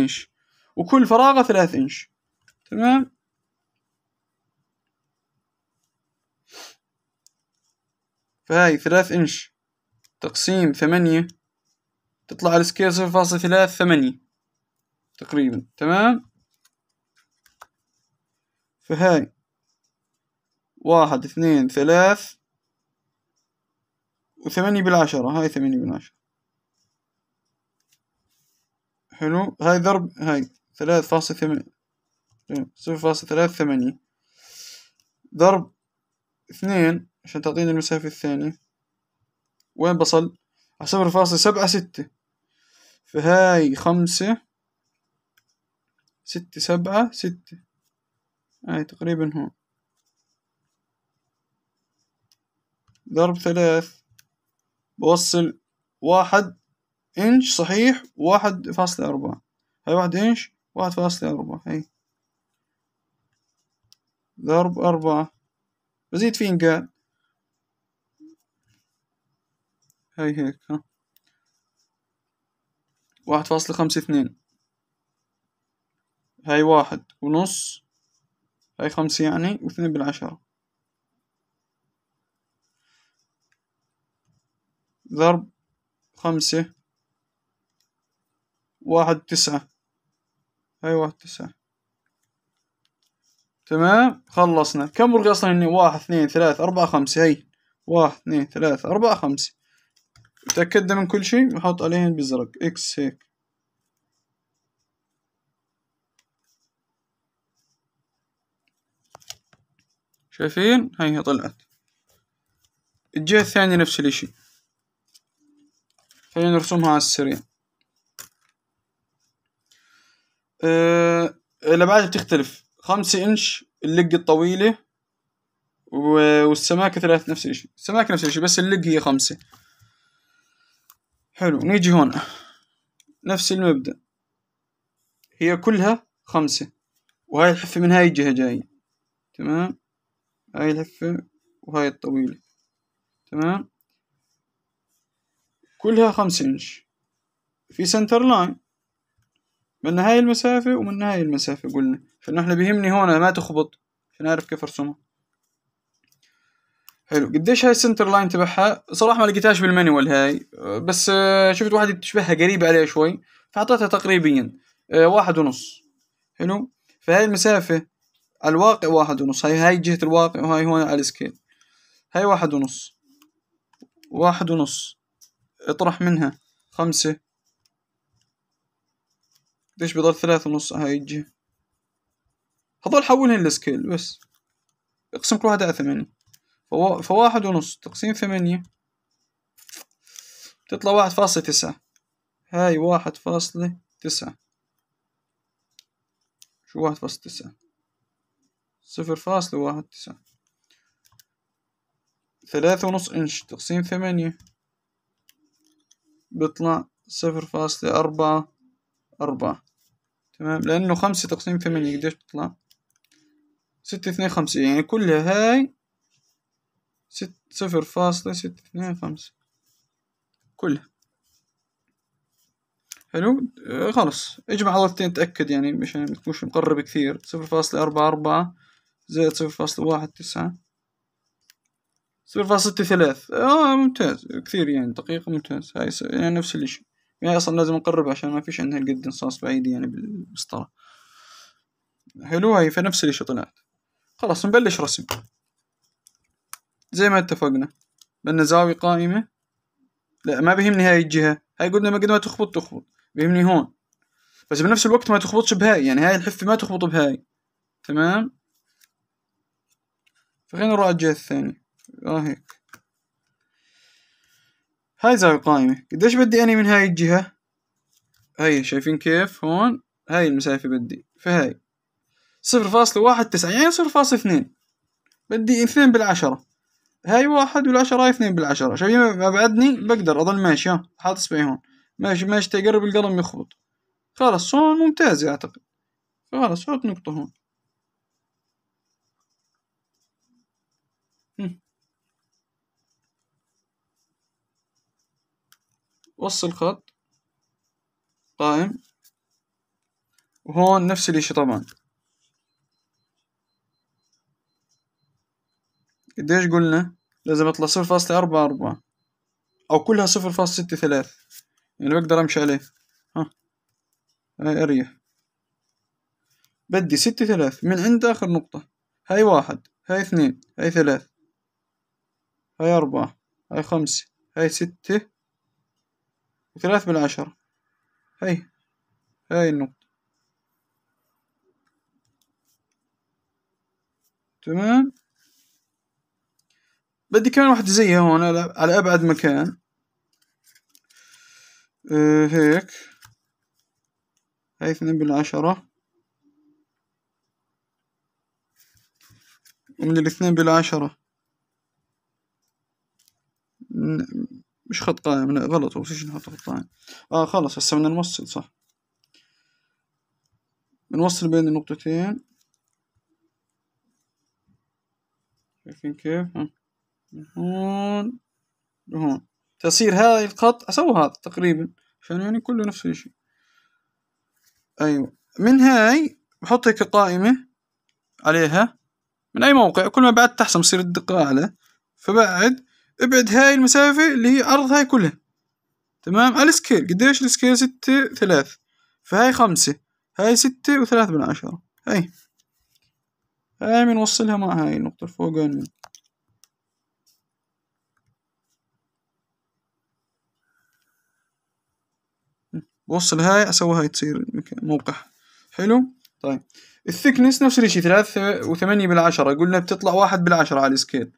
انش وكل فراغه ثلاث انش تمام فهاي ثلاث انش تقسيم ثمانية تطلع على سكيل صفر ثلاث ثمانية تقريبا تمام فهاي واحد اثنين ثلاث وثمانية بالعشرة هاي ثمانية بالعشرة حلو هاي ضرب هاي ثلاث فاصل ثمانية صفر فاصل ثلاث ثمانية ضرب اثنين عشان تعطيني المسافة الثانية وين بصل؟ على صفر فاصل سبعة ستة فهاي خمسة ستة سبعة ستة هاي تقريبا هون ضرب ثلاث بوصل واحد إنش صحيح واحد فاصلة أربعة هاي واحد إنش واحد فاصلة أربعة هاي ضرب أربعة بزيد قال هاي هيك ها واحد فاصلة خمسة اثنين هاي واحد ونص هاي خمسة يعني واثنين بالعشرة ضرب خمسة واحد تسعة هاي واحد تسعة تمام خلصنا كم اصلا هني واحد اثنين ثلاثة أربعة خمسة هاي واحد اثنين ثلاثة أربعة خمسة تأكدنا من كل شيء وحط عليهن بزرق إكس هيك شايفين هاي هي طلعت الجهة الثانية نفس الاشي خلينا نرسمها على السريع آه، الابعاد بتختلف خمسة انش اللق الطويلة والسماكة ثلاث نفس الشيء السماكة نفس الشيء بس اللق هي خمسة حلو نيجي هون نفس المبدأ هي كلها خمسة وهاي الحفة من هاي الجهة جاية تمام هاي الحفة وهاي الطويلة تمام كلها خمسة انش في سنتر لاين من هاي المسافة ومن هاي المسافة قلنا فإنه إحنا بيهمني هون ما تخبط عشان أعرف كيف أرسمها حلو قديش هاي السنتر لاين تبعها صراحة ما لقيتهاش بالمانيوال هاي آه، بس آه، شفت واحدة تشبهها قريبة عليها شوي فأعطيتها تقريبيا آه، واحد ونص حلو فهاي المسافة على الواقع واحد ونص هاي هاي جهة الواقع وهاي هون على السكيل هاي واحد ونص واحد ونص اطرح منها خمسة ليش بضل ثلاثة ونص هاي الجهة هذول حولهن لسكيل بس اقسم كل واحد على ثمانية فو... فواحد ونص تقسيم ثمانية تطلع واحد فاصلة تسعة هاي واحد فاصلة تسعة شو واحد فاصلة تسعة صفر فاصلة واحد تسعة ثلاثة ونص إنش تقسيم ثمانية بيطلع صفر فاصلة أربعة أربعة تمام لأنه خمسة تقسيم ثمانية قديش تطلع ستة اثنين خمسة يعني كل هاي ست صفر فاصلة ستة اثنين خمسة كلها حلو آه خلص اجمع الاثنين تأكد يعني مشان مش مقرب كثير صفر فاصلة أربعة أربعة زائد صفر فاصلة واحد تسعة صفر فاصلة ثلاث آه ممتاز كثير يعني دقيقة ممتاز هاي يعني نفس الاشي يعني اصلا لازم نقرب عشان ما فيش عندها القد انصاص بعيد يعني بالمسطرة حلو هاي فنفس الاشي طلعت خلاص نبلش رسم زي ما اتفقنا لان زاوية قائمة لا ما بيهمني هاي الجهة هاي قلنا ما قد ما تخبط تخبط بيهمني هون بس بنفس الوقت ما تخبطش بهاي يعني هاي الحفة ما تخبط بهاي تمام فخلينا نروح على الجهة الثانية اه هيك هاي زاوية قائمة قديش بدي أني من هاي الجهة هاي شايفين كيف هون هاي المسافة بدي فهاي صفر فاصلة واحد تسعة يعني صفر فاصلة اثنين بدي اثنين بالعشرة هاي واحد والعشرة هاي اثنين بالعشرة شايفين ما بعدني بقدر أضل ماشي ها حاط إصبعي هون ماشي ماشي تقرب القلم يخبط خلاص هون ممتاز أعتقد خلاص حط نقطة هون وصل خط قائم وهون نفس الاشي طبعا قديش قلنا لازم اطلع صفر فاصلة أربعة أربعة أو كلها صفر فاصلة ستة ثلاث يعني بقدر أمشي عليه ها هاي أريح بدي ستة ثلاث من عند آخر نقطة هاي واحد هاي اثنين هاي ثلاث هاي أربعة هاي خمسة هاي ستة وثلاث من عشرة هاي هاي النقطة تمام بدي كمان واحدة زيها هون على أبعد مكان أه هيك هاي اثنين من عشرة ومن الاثنين بالعشرة مش خط قائم لا غلط هو فيش نحط خط قائم اه خلاص هسه بدنا نوصل صح بنوصل بين النقطتين شايفين كيف هون لهون تصير هاي الخط اسوي هذا تقريبا عشان يعني كله نفس الشيء ايوه من هاي بحط هيك قائمة عليها من اي موقع كل ما بعدت احسن بصير الدقة اعلى فبعد ابعد هاي المسافة اللي هي أرض هاي كلها تمام على السكيل قديش السكيل ستة ثلاث فهاي خمسة هاي ستة وثلاث عشرة هاي هاي بنوصلها مع هاي النقطة فوق هاي بوصل هاي اسوي هاي تصير موقع حلو طيب الثكنس نفس الشيء ثلاثة وثمانية بالعشرة قلنا بتطلع واحد بالعشرة على السكيل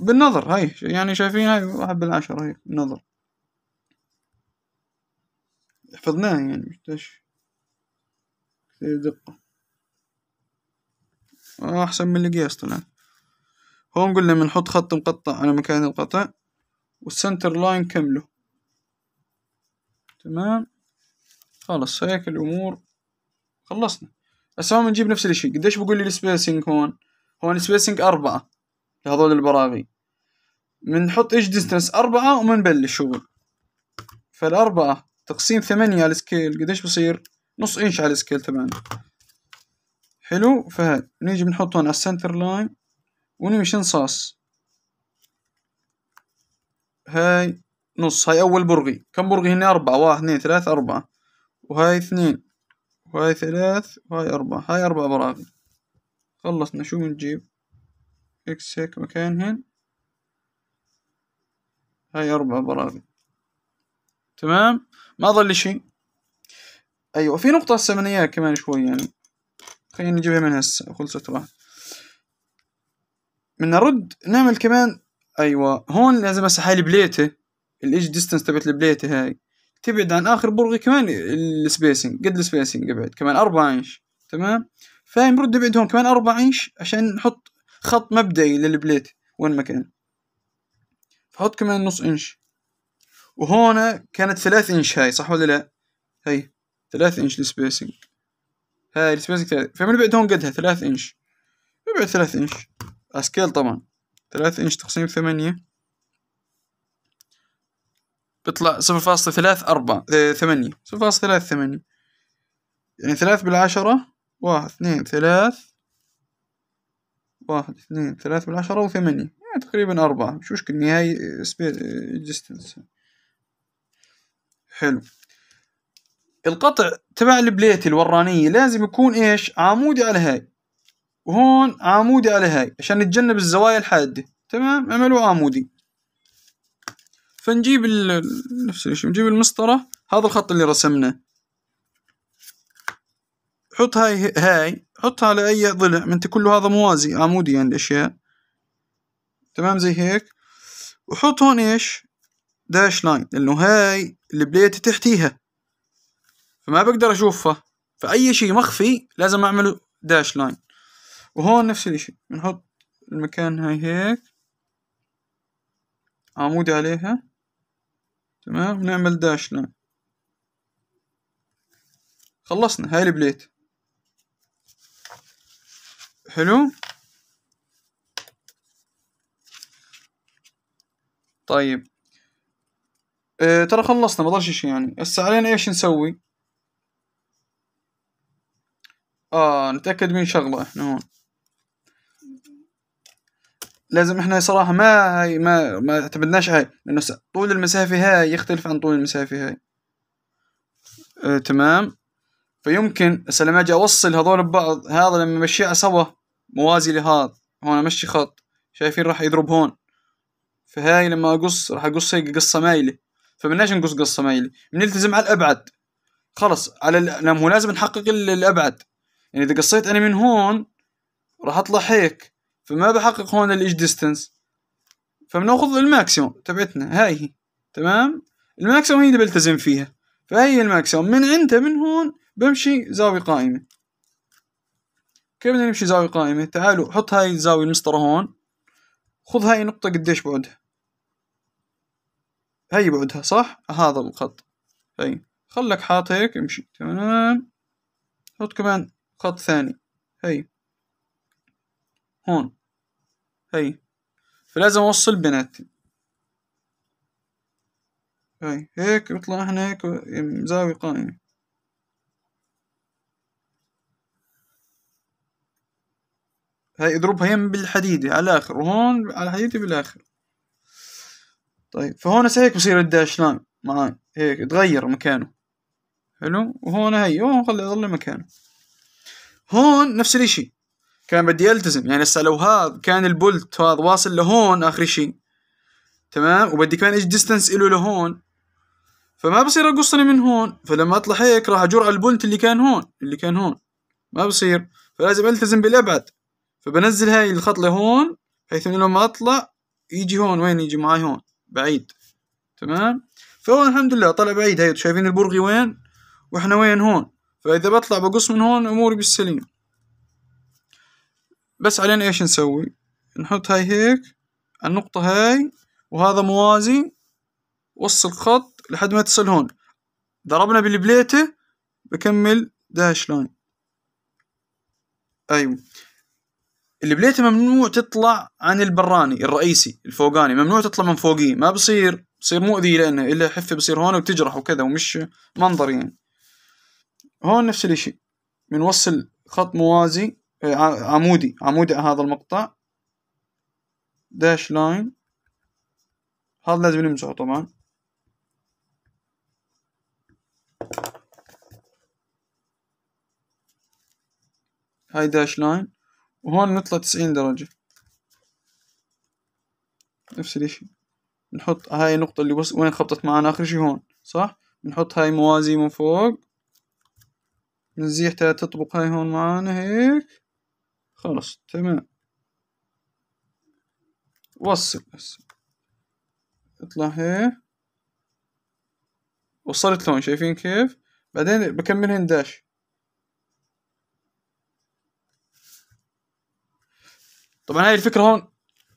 بالنظر هاي يعني شايفين هاي واحد بالعشرة هاي بالنظر حفظناها يعني مش كثير دقة آه، أحسن من القياس طلع هون قلنا بنحط خط مقطع على مكان القطع والسنتر لاين كمله تمام خلص هيك الأمور خلصنا بس هون بنجيب نفس الشيء قديش بقول لي السبيسنج هون هون السبيسنج أربعة لهذول البراغي بنحط ايش ديستنس أربعة ومنبلش شغل فالأربعة تقسيم ثمانية على السكيل قديش بصير نص إنش على السكيل تبعنا حلو فهاي نيجي بنحط هون على السنتر لاين ونمشي نصاص هاي نص هاي أول برغي كم برغي هنا أربعة واحد اثنين ثلاثة أربعة وهاي اثنين وهاي ثلاث وهاي أربعة هاي أربعة براغي خلصنا شو بنجيب اكس هيك مكانهن هاي أربع براغي تمام ما ظل شيء أيوة في نقطة هسه من إياها كمان شوي يعني خلينا نجيبها من هسه خلصت راح من نرد نعمل كمان أيوة هون لازم هسه هاي البليتة الإيج ديستنس تبعت البليتة هاي تبعد عن آخر برغي كمان السبيسنج قد السبيسنج ابعد كمان أربعة إنش تمام فاهم رد ابعد هون كمان أربعة إنش عشان نحط خط مبدئي للبليت وين ما كان فحط كمان نص انش وهون كانت ثلاث انش هاي صح ولا لا هاي ثلاث انش السبيسنج هاي السبيسنج ثلاث فمن بعد هون قدها ثلاث انش من بعد ثلاث انش اسكيل طبعا ثلاث انش تقسيم ثمانية بيطلع صفر فاصلة ثلاث أربعة آه، ثمانية صفر فاصلة ثلاث ثمانية يعني ثلاث بالعشرة واحد اثنين ثلاث واحد اثنين ثلاثة بالعشرة وثمانية يعني تقريبا أربعة مش مشكل نهاية ديستنس حلو القطع تبع البليت الورانية لازم يكون ايش عمودي على هاي وهون عمودي على هاي عشان نتجنب الزوايا الحادة تمام عملوا عمودي فنجيب ال... نفس الشيء نجيب المسطرة هذا الخط اللي رسمناه حط هاي هاي حطها على أي ضلع ما أنت كل هذا موازي عمودي آه، يعني الأشياء تمام زي هيك وحط هون إيش داش لاين لأنه هاي البليت تحتيها فما بقدر أشوفها فأي شيء مخفي لازم أعمله داش لاين وهون نفس الشيء بنحط المكان هاي هيك عمود آه، عليها تمام ونعمل داش لاين خلصنا هاي البليت حلو طيب اه ترى خلصنا ما ضل شيء يعني هسه علينا ايش نسوي اه نتاكد من شغله احنا هون لازم احنا صراحة ما هاي ما ما اعتمدناش هاي لانه طول المسافة هاي يختلف عن طول المسافة هاي اه تمام فيمكن هسه لما اجي اوصل هذول ببعض هذا لما امشيها سوا موازي لهذا هون امشي خط شايفين راح يضرب هون فهاي لما اقص راح اقص هيك قصه مايله فبدناش نقص قصه مايله بنلتزم على الابعد خلص على ال... نعم، هو لازم نحقق الابعد يعني اذا قصيت انا من هون راح اطلع هيك فما بحقق هون الايج ديستنس فبناخذ الماكسيموم تبعتنا هاي هي تمام الماكسيموم هي اللي بلتزم فيها فهي الماكسيموم من عندها من هون بمشي زاوية قائمة كيف بدنا نمشي زاوية قائمة تعالوا حط هاي الزاوية المسطرة هون خذ هاي نقطة قديش بعدها هاي بعدها صح هذا الخط هاي خلك حاط هيك امشي تمام حط كمان خط ثاني هاي هون هاي فلازم اوصل بيناتهم هاي هيك بيطلع هناك هيك زاوية قائمة هاي اضربها يم بالحديدة على الآخر وهون على الحديدة بالآخر طيب فهون هيك بصير الداش لاين معاي هيك تغير مكانه حلو وهون هي هون خلي يضل مكانه هون نفس الاشي كان بدي التزم يعني هسه لو هذا كان البولت هذا واصل لهون اخر شيء تمام وبدي كمان ايش ديستنس له لهون فما بصير اقصني من هون فلما اطلع هيك راح اجر على البولت اللي كان هون اللي كان هون ما بصير فلازم التزم بالابعد فبنزل هاي الخط لهون بحيث انه لما اطلع يجي هون وين يجي معي هون بعيد تمام فهو الحمد لله طلع بعيد هاي شايفين البرغي وين واحنا وين هون فاذا بطلع بقص من هون اموري بالسليم بس علينا ايش نسوي نحط هاي هيك النقطة هاي وهذا موازي وصل خط لحد ما تصل هون ضربنا بالبليتة بكمل داش لاين أيوة اللي بليته ممنوع تطلع عن البراني الرئيسي الفوقاني ممنوع تطلع من فوقيه ما بصير بصير مؤذي لانه الا حفه بصير هون وبتجرح وكذا ومش منظر يعني هون نفس الاشي بنوصل خط موازي آه، عمودي عمودي على هذا المقطع داش لاين هذا لازم نمسحه طبعا هاي داش لاين وهون نطلع تسعين درجة نفس الاشي نحط هاي النقطة اللي بس وين خبطت معنا اخر شيء هون صح بنحط هاي موازي من فوق نزيح تلات تطبق هاي هون معانا هيك خلص تمام وصل بس اطلع هيك وصلت لهون شايفين كيف بعدين بكملهن داش طبعا هاي الفكره هون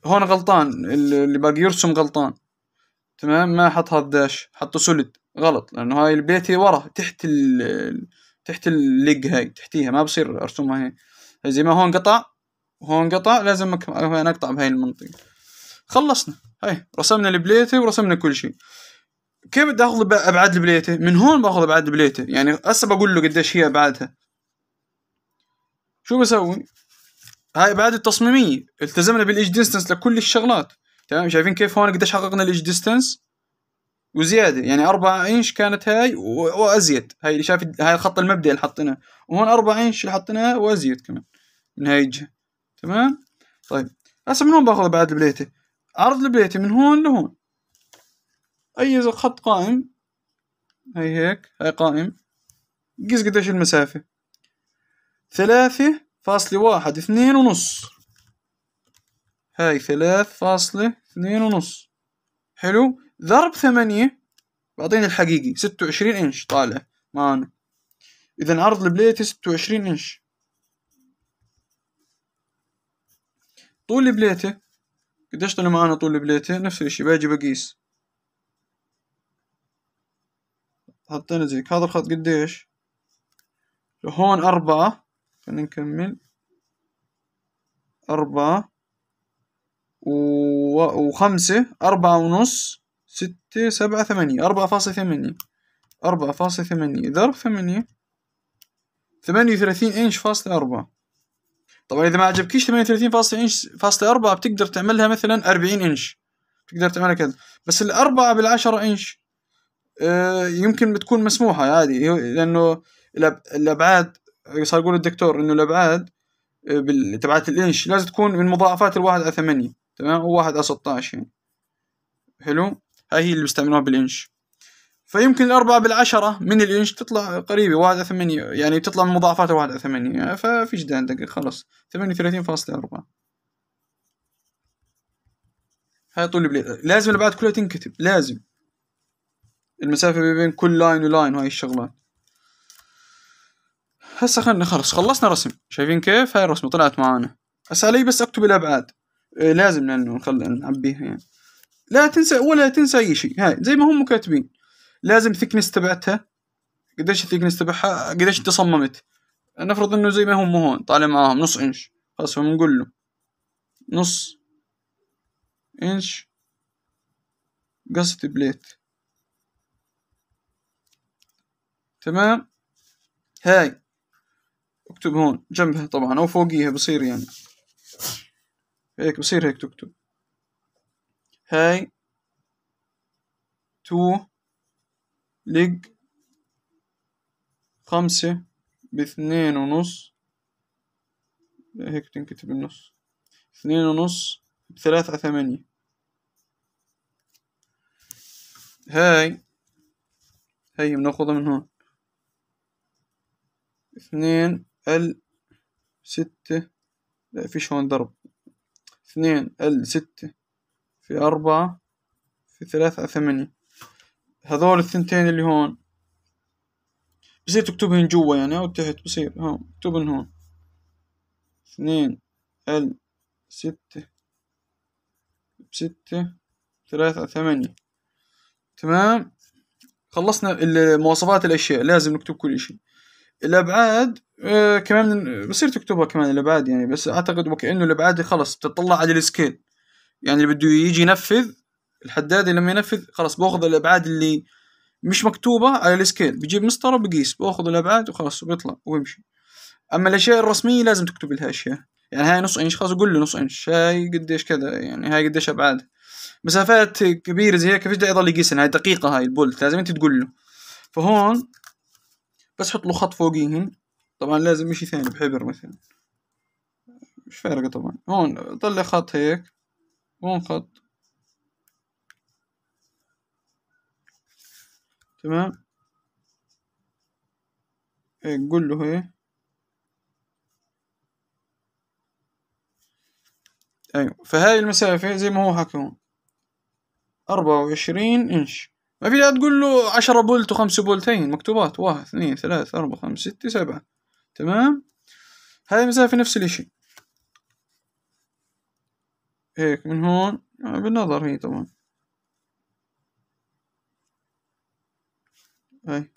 هون غلطان اللي باقي يرسم غلطان تمام ما حط هذا داش حطه سوليد غلط لانه هاي البيت هي ورا تحت ال تحت الليج هاي تحتيها ما بصير ارسمها هي زي ما هون قطع وهون قطع لازم نقطع بهاي المنطقه خلصنا هاي رسمنا البليته ورسمنا كل شيء كيف بدي اخذ ابعاد البليته من هون باخذ ابعاد البليته يعني هسه بقول له قديش هي ابعادها شو بسوي هاي ابعاد التصميميه التزمنا بالايج ديستنس لكل الشغلات تمام شايفين كيف هون قديش حققنا الايج ديستنس وزياده يعني 4 انش كانت هاي وازيد هاي اللي شايف هاي الخط المبدئي اللي حطيناه وهون 4 انش اللي حطيناه وازيد كمان من هاي الجهه تمام طيب هسه من هون باخذ ابعاد البليته عرض البليته من هون لهون اي خط قائم هاي هيك هاي قائم قيس قديش المسافه ثلاثة فاصلة واحد اثنين ونص هاي ثلاث فاصلة اثنين ونص حلو ضرب ثمانية بعطيني الحقيقي ستة وعشرين انش طالع معانا اذا عرض البليت ستة وعشرين انش طول البليتة قديش طلع معانا طول البليتة نفس الاشي باجي بقيس حطينا زيك هذا الخط قديش لهون أربعة خلينا نكمل أربعة وخمسة أربعة ونص ستة سبعة ثمانية أربعة فاصل ثمانية أربعة فاصل ثمانية ضرب ثمانية ثمانية وثلاثين إنش فاصلة أربعة طبعا إذا ما عجبكيش ثمانية وثلاثين فاصلة إنش فاصلة أربعة بتقدر تعملها مثلا أربعين إنش بتقدر تعملها كذا بس الأربعة بالعشرة إنش آه، يمكن بتكون مسموحة عادي لأنه الأبعاد صار يقول الدكتور انه الابعاد آه، تبعت الانش لازم تكون من مضاعفات الواحد على ثمانية تمام وواحد على ستاش يعني حلو هاي هي اللي بيستعملوها بالانش فيمكن الأربعة بالعشرة من الإنش تطلع قريبة واحد على ثمانية يعني تطلع من مضاعفات واحد على ثمانية يعني ففيش داندق خلص ثمانية وثلاثين فاصلة أربعة هاي طول البليد لازم الأبعاد كلها تنكتب لازم المسافة بين كل لاين ولاين وهاي الشغلات هسه خلينا نخلص خلصنا رسم شايفين كيف هاي الرسمة طلعت معانا هسه علي بس اكتب الابعاد إيه لازم لانه نخلي نعبيها يعني لا تنسى ولا تنسى اي شيء هاي زي ما هم كاتبين لازم ثيكنس تبعتها قديش الثيكنس تبعها قديش انت صممت نفرض انه زي ما هم هون طالع معاهم نص انش خلاص فبنقول له نص انش قصد بليت تمام هاي تكتب هون جنبها طبعا أو فوقيها بصير يعني هيك بصير هيك تكتب هاي تو لج خمسة باثنين ونص هيك تنكتب النص اثنين ونص بثلاثة على ثمانية هاي هاي بناخذها من هون اثنين ال ستة لا فيش هون ضرب اثنين ال ستة في أربعة في ثلاثة ثمانية هذول الثنتين اللي هون بصير تكتبهن جوا يعني أو تحت بصير هون اكتبهن هون اثنين ال ستة بستة ثلاثة ثمانية تمام خلصنا مواصفات الأشياء لازم نكتب كل شيء الابعاد آه، كمان بصير تكتبها كمان الابعاد يعني بس اعتقد وكانه الابعاد خلص بتطلع على السكيل يعني اللي بده يجي ينفذ الحداد لما ينفذ خلص باخذ الابعاد اللي مش مكتوبة على السكيل بجيب مسطرة بقيس باخذ الابعاد وخلص وبيطلع وبيمشي اما الاشياء الرسمية لازم تكتب لها اشياء يعني هاي نص انش خلاص قول له نص انش هاي قديش كذا يعني هاي قديش ابعاد مسافات كبيرة زي هيك فيش داعي يضل يقيسها هاي دقيقة هاي البولت لازم انت تقول له فهون بس حط له خط فوقيهن طبعا لازم اشي ثاني بحبر مثلا مش فارقة طبعا هون طلع خط هيك هون خط تمام هيك قول له هيك ايوه فهاي المسافة زي ما هو حكى هون أربعة وعشرين انش ما في لا تقول له عشرة بولت وخمسة بولتين مكتوبات واحد اثنين ثلاثة أربعة خمسة ستة سبعة تمام هاي المسافة نفس الاشي هيك من هون آه، بالنظر هي طبعا هاي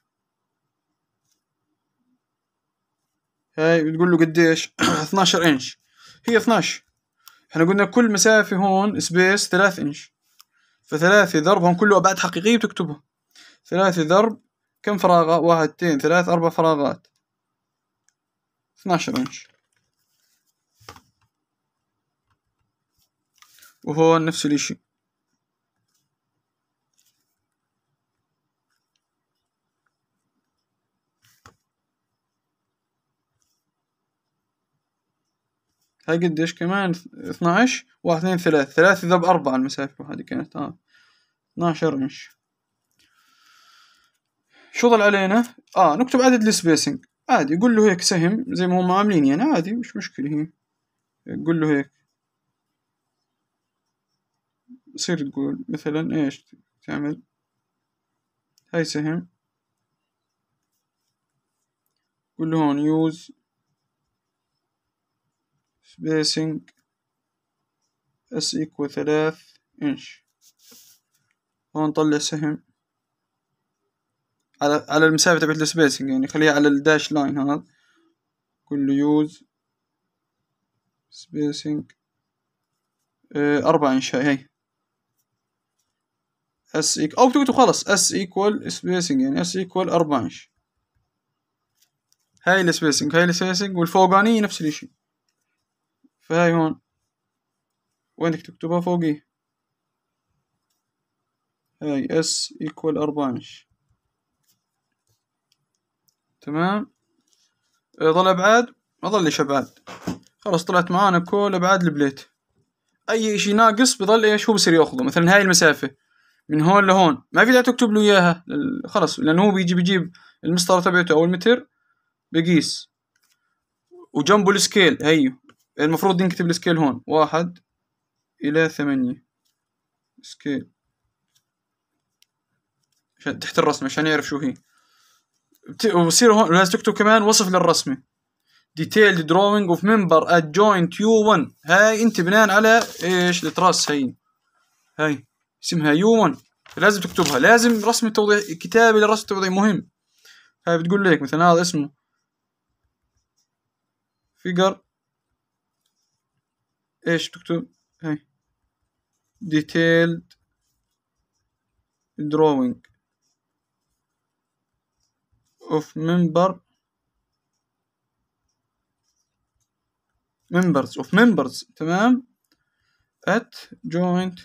هاي بتقول له قديش 12 انش هي 12 احنا قلنا كل مسافة هون سبيس 3 انش فثلاثي هم كله أبعاد حقيقية بتكتبه ثلاثي ضرب كم فراغة واحد اثنين ثلاث أربع فراغات اثناشر إنش وهو نفس الإشي هاي قديش كمان 12 واحد اثنين ثلاث ثلاث ذب أربعة المسافة هذه كانت تمام 12 انش شو ضل علينا؟ اه نكتب عدد السبيسنج عادي قول له هيك سهم زي ما هم عاملين يعني عادي مش مشكلة هي قول له هيك بصير تقول مثلا ايش تعمل هاي سهم قول له هون يوز سبيسنج اس ايكو ثلاث انش ونطلع سهم على على المسافة تبعت السبيسنج يعني خليها على الداش لاين هذا كل يوز سبيسنج أربعة إنشاء هاي اس ايك أو تكتب خلص اس ايكوال سبيسنج يعني اس ايكوال أربعة إنش هاي السبيسنج هاي السبيسنج والفوقانية نفس الإشي فهاي هون وينك تكتبها فوقيه هاي اس يكوال أربعة إنش تمام ظل أبعاد ما ظلش أبعاد خلاص طلعت معانا كل أبعاد البليت أي إشي ناقص بظل إيش هو بصير ياخذه مثلا هاي المسافة من هون لهون ما في داعي تكتب له إياها خلاص لأنه هو بيجي بيجيب المسطرة تبعته أو المتر بقيس وجنبه السكيل هيو المفروض نكتب السكيل هون واحد إلى ثمانية سكيل عشان تحت الرسمة عشان يعرف شو هي بت... وبصير هون لازم تكتب كمان وصف للرسمة detailed drawing of member at joint U1 هاي انت بناء على ايش التراس هاي هاي اسمها U1 لازم تكتبها لازم رسمة التوضيح كتابة لرسم التوضيح مهم هاي بتقول لك مثلا هذا اسمه فيجر ايش تكتب هاي detailed drawing of member members of members تمام at joint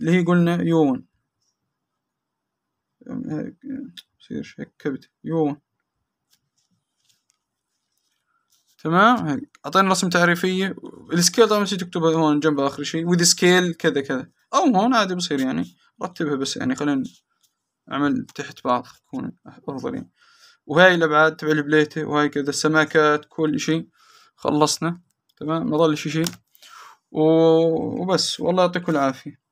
اللي هي قلنا يوم يصير شكبت يون تمام اعطينا رسم تعريفيه السكيل طبعا تكتبها هون جنب اخر شيء وذ سكيل كذا كذا او هون عادي بصير يعني رتبها بس يعني خلينا نعمل تحت بعض تكون افضل يعني وهاي الابعاد تبع البليته وهاي كذا السماكات كل شيء خلصنا تمام ما ضل شيء شيء وبس والله يعطيكم العافيه